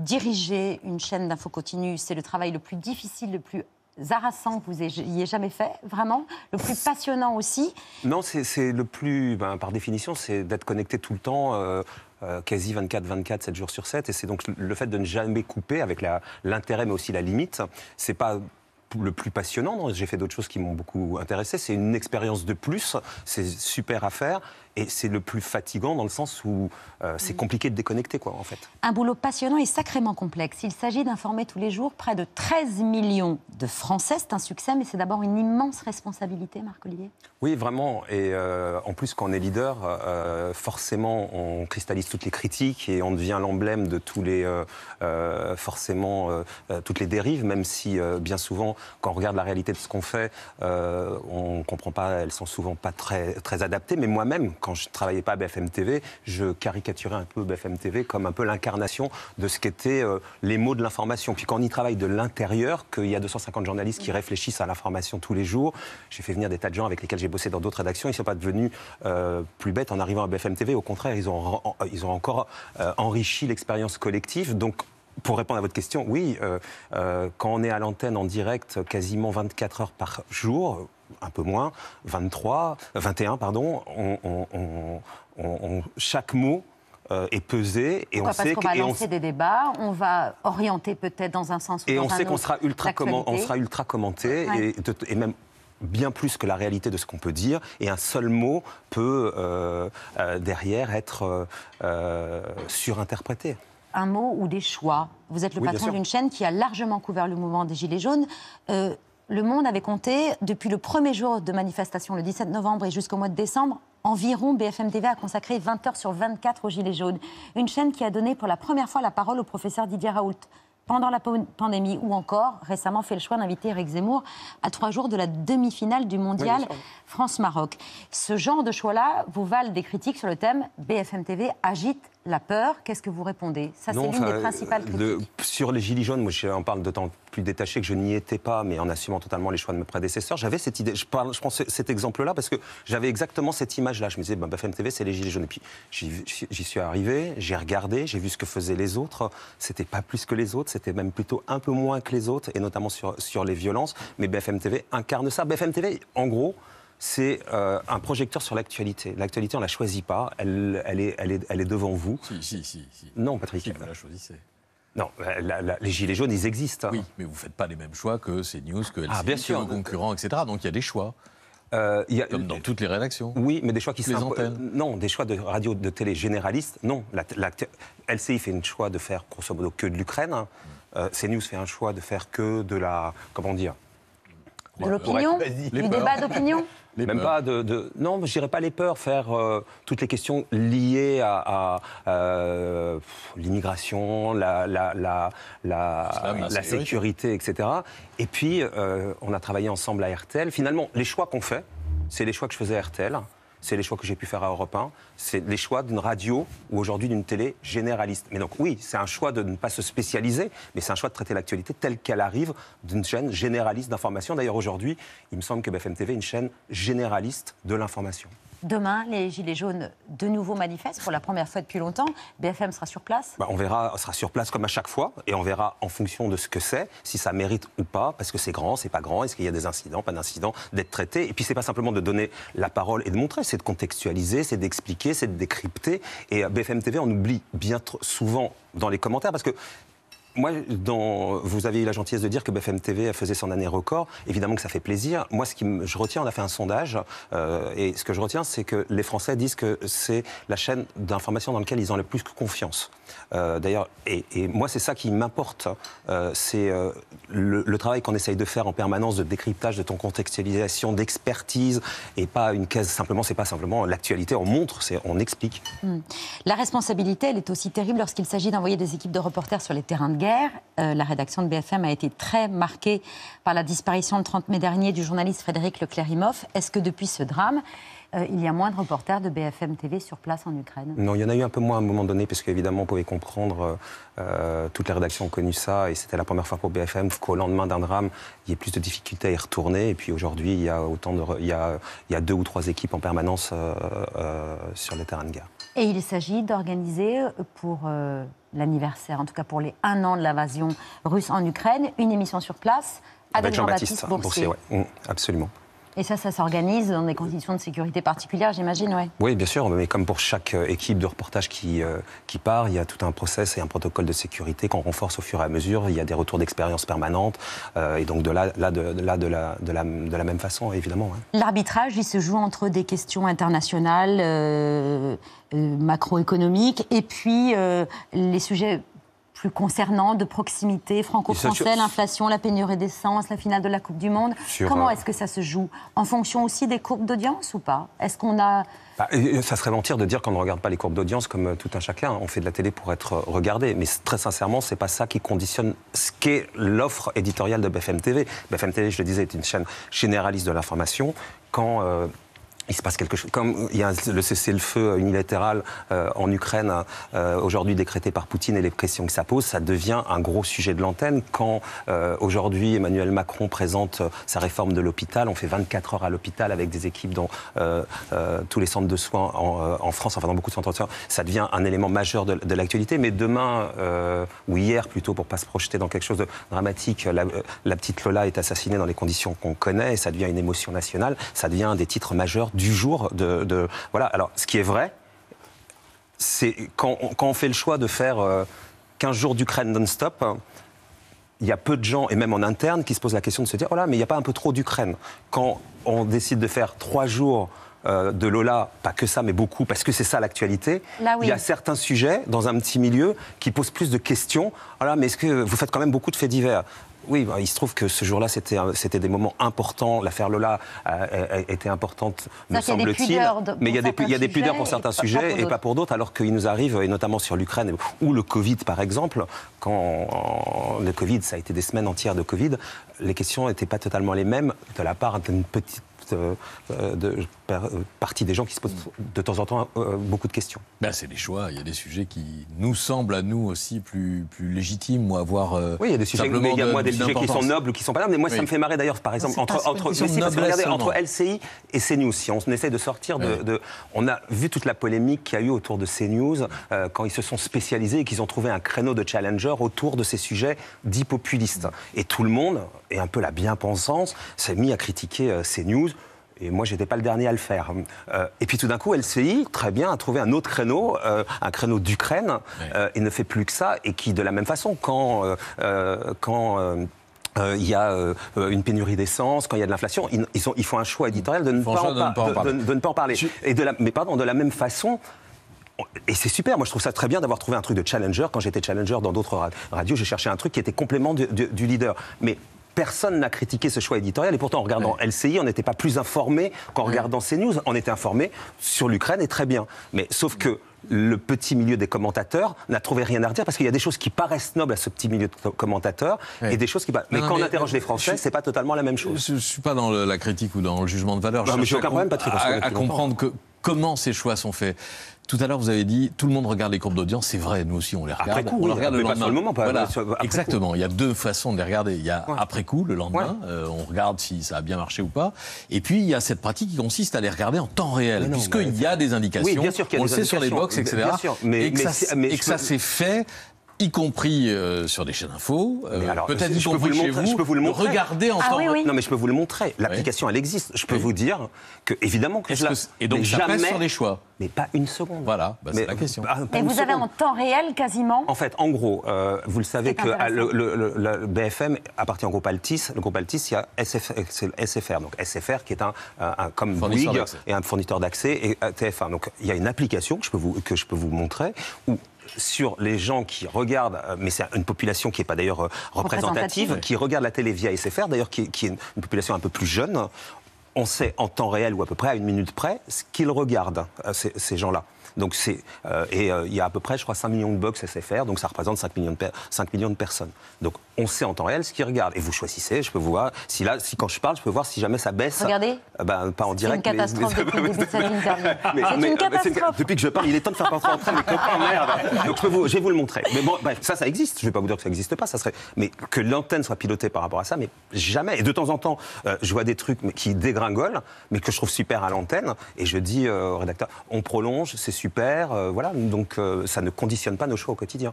diriger une chaîne d'info continue, c'est le travail le plus difficile, le plus harassant que vous ayez jamais fait, vraiment, le plus passionnant aussi. Non, c'est le plus, ben, par définition, c'est d'être connecté tout le temps. Euh, euh, quasi 24-24, 7 jours sur 7. Et c'est donc le fait de ne jamais couper avec l'intérêt, mais aussi la limite. C'est pas le plus passionnant. J'ai fait d'autres choses qui m'ont beaucoup intéressé. C'est une expérience de plus. C'est super à faire. Et c'est le plus fatigant dans le sens où euh, c'est compliqué de déconnecter, quoi, en fait. Un boulot passionnant et sacrément complexe. Il s'agit d'informer tous les jours près de 13 millions de Français. C'est un succès, mais c'est d'abord une immense responsabilité, Marc olivier Oui, vraiment. Et euh, en plus, quand on est leader, euh, forcément, on cristallise toutes les critiques et on devient l'emblème de tous les, forcément, toutes les dérives, même si bien souvent, quand on regarde la réalité de ce qu'on fait, on euh, on comprend pas, elles sont souvent pas très, très adaptées. Mais moi-même, quand je ne travaillais pas à BFM TV, je caricaturais un peu BFM TV comme un peu l'incarnation de ce qu'étaient euh, les mots de l'information. Puis quand on y travaille de l'intérieur, qu'il y a 250 journalistes qui réfléchissent à l'information tous les jours, j'ai fait venir des tas de gens avec lesquels j'ai bossé dans d'autres rédactions, ils ne sont pas devenus euh, plus bêtes en arrivant à BFM TV. Au contraire, ils ont, encore enrichi l'expérience collective. Donc pour répondre à votre question, oui, euh, euh, quand on est à l'antenne en direct quasiment 24 heures par jour, un peu moins, 23, 21, pardon, on, chaque mot euh, est pesé et on sait qu'on va lancer des débats, on va orienter peut-être dans un sens ou et dans un on sait qu'on sera ultra on sera ultra commenté et, même bien plus que la réalité de ce qu'on peut dire, et un seul mot peut derrière être surinterprété un mot ou des choix. Vous êtes le patron d'une chaîne qui a largement couvert le mouvement des Gilets jaunes. Euh, le Monde avait compté, depuis le premier jour de manifestation, le 17 novembre et jusqu'au mois de décembre, environ BFM TV a consacré 20 heures sur 24 aux Gilets jaunes. Une chaîne qui a donné pour la première fois la parole au professeur Didier Raoult pendant la pandémie ou encore récemment fait le choix d'inviter Eric Zemmour à trois jours de la demi-finale du mondial France-Maroc. Ce genre de choix-là vous valent des critiques sur le thème BFM TV agite la peur, qu'est-ce que vous répondez Ça, c'est l'une des principales critiques. sur les Gilets jaunes, moi, j'en parle d'autant plus détaché que je n'y étais pas, mais en assumant totalement les choix de mes prédécesseurs, j'avais cette idée. Je, je prends cet exemple-là parce que j'avais exactement cette image-là. Je me disais, BFM bah, TV, c'est les Gilets jaunes. Et puis, j'y suis arrivé, j'ai regardé, j'ai vu ce que faisaient les autres. C'était pas plus que les autres, c'était même plutôt un peu moins que les autres, et notamment sur, sur les violences. Mais BFM TV incarne ça. BFM TV, en gros, c'est euh, un projecteur sur l'actualité. L'actualité, on ne la choisit pas, elle, est, elle, est, devant vous. Si, si, si. Non, Patrick. Si, vous la choisissez. Non, les gilets jaunes, ils existent. Oui, mais vous ne faites pas les mêmes choix que CNews, que LCI, ah, bien sûr. concurrents, etc. Donc il y a des choix. Euh, Comme dans toutes les rédactions. Oui, mais des choix qui sont euh, Non, des choix de radio, de télé généralistes. Non, LCI fait un choix de faire grosso modo que de l'Ukraine. Mm. CNews fait un choix de faire que de la, comment dire, de l'opinion, du débat d'opinion même pas de, non, je dirais pas les peurs, faire euh, toutes les questions liées à, euh, l'immigration, la, la, la, la sécurité, etc. Et puis, euh, on a travaillé ensemble à RTL. Finalement, les choix qu'on fait, c'est les choix que je faisais à RTL c'est les choix que j'ai pu faire à Europe 1, c'est les choix d'une radio ou aujourd'hui d'une télé généraliste. Mais donc oui, c'est un choix de ne pas se spécialiser, mais c'est un choix de traiter l'actualité telle qu'elle arrive d'une chaîne généraliste d'information. D'ailleurs aujourd'hui, il me semble que BFM TV est une chaîne généraliste de l'information. Demain, les Gilets jaunes de nouveau manifestent pour la première fois depuis longtemps. BFM sera sur place bah, On verra, on sera sur place comme à chaque fois et on verra en fonction de ce que c'est, si ça mérite ou pas, parce que c'est grand, c'est pas grand, est-ce qu'il y a des incidents, pas d'incidents, d'être traité. Et puis c'est pas simplement de donner la parole et de montrer, c'est de contextualiser, c'est d'expliquer, c'est de décrypter. Et euh, BFM TV, on oublie bien souvent dans les commentaires parce que moi, dans, vous avez eu la gentillesse de dire que BFM TV faisait son année record. Évidemment que ça fait plaisir. Moi, ce que je retiens, on a fait un sondage, euh, et ce que je retiens, c'est que les Français disent que c'est la chaîne d'information dans laquelle ils ont le plus confiance. Euh, d'ailleurs, et, moi, c'est ça qui m'importe. Hein. Euh, c'est euh, le, travail qu'on essaye de faire en permanence de décryptage, de ton contextualisation, d'expertise, et pas une case simplement, c'est pas simplement l'actualité, on montre, on explique. Hmm. La responsabilité, elle est aussi terrible lorsqu'il s'agit d'envoyer des équipes de reporters sur les terrains de guerre. la rédaction de BFM a été très marquée par la disparition le 30 mai dernier du journaliste Frédéric Leclerimoff. Est-ce que depuis ce drame, euh, il y a moins de reporters de BFM TV sur place en Ukraine Non, il y en a eu un peu moins à un moment donné, parce qu'évidemment, vous pouvez comprendre, euh, euh, toutes les rédactions ont connu ça, et c'était la première fois pour BFM qu'au lendemain d'un drame, il y ait plus de difficultés à y retourner. Et puis aujourd'hui, il y a, autant de, il y a, il y a deux ou trois équipes en permanence sur les terrains de guerre. Et il s'agit d'organiser pour l'anniversaire, en tout cas pour les un an de l'invasion russe en Ukraine, une émission sur place avec Jean-Baptiste Jean Boursier. Boursier ouais. Mm, absolument. Et ça, ça s'organise dans des conditions de sécurité particulières, j'imagine, ouais. Oui, bien sûr. Mais comme pour chaque euh, équipe de reportage qui, euh, qui part, il y a tout un process et un protocole de sécurité qu'on renforce au fur et à mesure. Il y a des retours d'expérience permanentes. Euh, et donc, de là, là, de, là de, la, de, la, même façon, évidemment. Hein. L'arbitrage, il se joue entre des questions internationales, macroéconomiques, et puis les sujets plus concernant, de proximité, franco-français, l'inflation, la pénurie d'essence, la finale de la Coupe du Monde. Comment euh, est-ce que ça se joue En fonction aussi des courbes d'audience ou pas Est-ce qu'on a... Bah, ça serait mentir de dire qu'on ne regarde pas les courbes d'audience comme euh, tout un chacun. On fait de la télé pour être euh, regardé. Mais très sincèrement, c'est pas ça qui conditionne ce qu'est l'offre éditoriale de BFM TV. BFM TV, je le disais, est une chaîne généraliste de l'information. Quand il se passe quelque chose. Comme il y a le cessez-le-feu euh, unilatéral euh, en Ukraine, euh, aujourd'hui décrété par Poutine et les pressions que ça pose, ça devient un gros sujet de l'antenne. Quand aujourd'hui Emmanuel Macron présente sa réforme de l'hôpital, on fait 24 heures à l'hôpital avec des équipes dans tous les centres de soins en, France, enfin dans beaucoup de centres de soins, ça devient un élément majeur de, l'actualité. Mais demain, ou hier plutôt, pour ne pas se projeter dans quelque chose de dramatique, la, petite Lola est assassinée dans les conditions qu'on connaît ça devient une émotion nationale, ça devient des titres majeurs du jour de, voilà. Alors, ce qui est vrai, c'est quand, on fait le choix de faire 15 euh, jours d'Ukraine non-stop, hein, il y a peu de gens, et même en interne, qui se posent la question de se dire voilà, oh mais il n'y a pas un peu trop d'Ukraine Quand on décide de faire trois jours euh, de Lola, pas que ça, mais beaucoup, parce que c'est ça l'actualité. Bah il y a certains sujets dans un petit milieu qui posent plus de questions. Voilà, oh mais est-ce que vous faites quand même beaucoup de faits divers oui, bah, il se trouve que ce jour-là, c'était des moments importants. L'affaire Lola euh, euh, était importante, me semble-t-il. Mais il y, a des, il pudeurs pour certains sujets et pas pour d'autres, alors qu'il nous arrive, et notamment sur l'Ukraine ou le Covid, par exemple, quand le Covid, ça a été des semaines entières de Covid, les questions n'étaient pas totalement les mêmes de la part d'une petite euh, de, euh, partie des gens qui se posent de temps en temps euh, beaucoup de questions. Ben, c'est des choix, il y a des sujets qui nous semblent à nous aussi plus, plus légitimes ou avoir. Euh, oui, il y a des sujets, mais il y a des sujets qui sont nobles ou qui sont pas nobles. Mais moi, ça me fait marrer d'ailleurs, par ah, exemple, entre, entre, entre, LCI et CNews, si on essaie de sortir de, On a vu toute la polémique qu'il y a eu autour de CNews quand ils se sont spécialisés et qu'ils ont trouvé un créneau de challenger autour de ces sujets dits populistes. Et tout le monde, et un peu la bien-pensance, s'est mis à critiquer CNews et moi, j'étais pas le dernier à le faire. Euh, et puis tout d'un coup, LCI, très bien, a trouvé un autre créneau, euh, un créneau d'Ukraine, euh, et ne fait plus que ça, et qui, de la même façon, quand... quand il y a une pénurie d'essence, quand il y a de l'inflation, ils, font un choix éditorial de ne, pas, en, de ne pas, parler. Et de la, mais pardon, de la même façon, et c'est super, moi je trouve ça très bien d'avoir trouvé un truc de challenger. Quand j'étais challenger dans d'autres radios, j'ai cherché un truc qui était complément du, du leader. Mais Personne n'a critiqué ce choix éditorial. Et pourtant, en regardant LCI, on n'était pas plus informé qu'en regardant CNews. On était informé sur l'Ukraine et très bien. Mais sauf que le petit milieu des commentateurs n'a trouvé rien à redire parce qu'il y a des choses qui paraissent nobles à ce petit milieu de commentateurs et des choses qui mais quand on interroge les Français c'est pas totalement la même chose je, ne suis pas dans la critique ou dans le jugement de valeur je mais aucun problème, à, comprendre comment ces choix sont faits tout à l'heure, vous avez dit tout le monde regarde les courbes d'audience. C'est vrai, nous aussi, on les regarde. Après coup, on les regarde le lendemain. Pas sur le moment, Exactement. Il y a deux façons de les regarder. Il y a après coup, le lendemain, euh, on regarde si ça a bien marché ou pas. Et puis, il y a cette pratique qui consiste à les regarder en temps réel, puisqu'il y a des indications. bien sûr on le sait sur les box, etc. mais, et que ça s'est fait y compris euh, sur des chaînes d'infos. Euh, peut-être que vous, je peux vous le montrer. Regardez en ah temps Non, mais je peux vous le montrer. L'application, elle existe. Je peux vous dire que, évidemment, que je Et donc, jamais... sur les choix. Mais pas une seconde. Voilà, bah, c'est la question. Bah, vous avez en temps réel, quasiment En fait, en gros, euh, vous le savez que le, BFM appartient au groupe Altis. Le groupe Altis, il y a SFR. Donc, SFR, qui est un, comme et un fournisseur d'accès, et TF1. Donc, il y a une application que je peux vous, que je peux vous montrer où sur les gens qui regardent, euh, mais c'est une population qui n'est pas d'ailleurs euh, représentative, qui regarde la télé via SFR, d'ailleurs qui, est une population un peu plus jeune, on sait en temps réel ou à peu près à une minute près ce qu'ils regardent, euh, ces gens-là. Donc c'est, euh, et euh, il y a à peu près, je crois, 5 millions de box SFR, donc ça représente 5 millions de, 5 millions de personnes. Donc on sait en temps réel ce qu'ils regardent. Et vous choisissez, je peux vous voir, si là, si quand je parle, je peux voir si jamais ça baisse. Regardez. Euh, ben, pas en direct. C'est une catastrophe depuis C'est une catastrophe. depuis que je parle, il est temps de faire rentrer en train merde. Donc je, je vais vous le montrer. Mais bon, bref, ça, ça existe. Je ne vais pas vous dire que ça n'existe pas. Ça serait, mais que l'antenne soit pilotée par rapport à ça, mais jamais. Et de temps en temps, je vois des trucs qui dégringolent, mais que je trouve super à l'antenne. Et je dis au rédacteur, on prolonge, c'est super. Euh, voilà, donc euh, ça ne conditionne pas nos choix au quotidien.